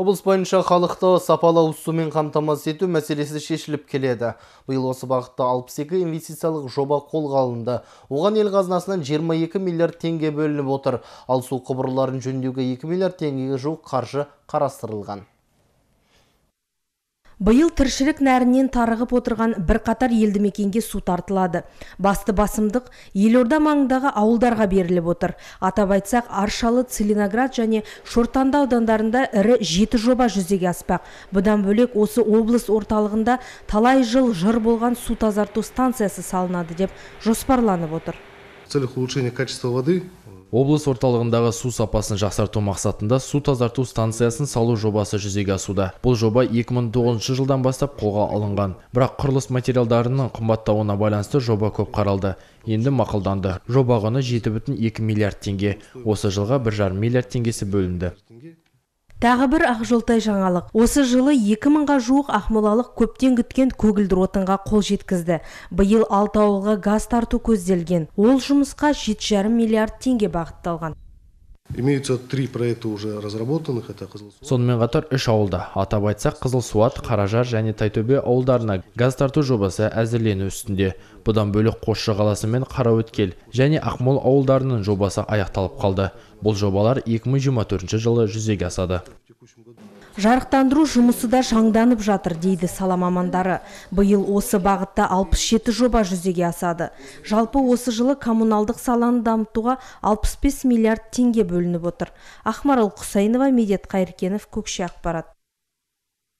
облыс бойынша халықты сапалы ауызсумен қамтамасыз ету мәселесі шешіліп келеді биыл осы бағытта 62 инвестициялық жоба қолға алынды оған ел қазынасынан 22 миллиард теңге бөлініп отыр ал су құбырларын жөндеуге 2 миллиард теңгеге жуық қаржы қарастырылған биыл тіршілік нәрінен тарығып отырған қатар елді мекенге су тартылады басты басымдық елорда маңындағы ауылдарға беріліп отыр атап айтсақ аршалы целиноград және шортанды аудандарында ірі жеті жоба жүзеге аспақ бұдан бөлек осы облыс орталығында талай жыл жыр болған су тазарту станциясы салынады деп жоспарланып отыр в целях улучшения качества воды облыс орталығындағы су сапасын жақсарту мақсатында су тазарту станциясын салу жобасы жүзеге асуда бұл жоба 2009 жылдан бастап қолға алынған бірақ құрылыс материалдарының қымбаттауына байланысты жоба көп қаралды енді мақұлданды жоба құны 7,2 миллиард теңге осы жылға 1,5 миллиард теңгесі бөлінді тағы бір ақжолтай жаңалық осы жылы 2000 мыңға жуық ақмолалық көптен күткен көгілдір отынға қол жеткізді биыл алты ауылға газ тарту көзделген ол жұмысқа жеті миллиард теңге бағытталған имеются три проекта уже разработанных это сонымен қатар үш ауылда атап айтсақ қызылсуат қаражар және тайтөбе ауылдарына газ тарту жобасы әзірлену үстінде бұдан бөлек қосшы қаласы мен қараөткел және ақмол ауылдарының жобасы аяқталып қалды бұл жобалар 2024 жылы жүзеге асады Жарықтандыру жұмысы да жаңданып жатыр дейді сала мамандары. осы бағытта 67 жоба жүзеге асады. Жалпы осы жылы коммуналдық саланы дамытуға 65 миллиард теңге бөлініп отыр. Ақмарал Құсайынова, Медет Қайыркенов, Көкше ақпарат.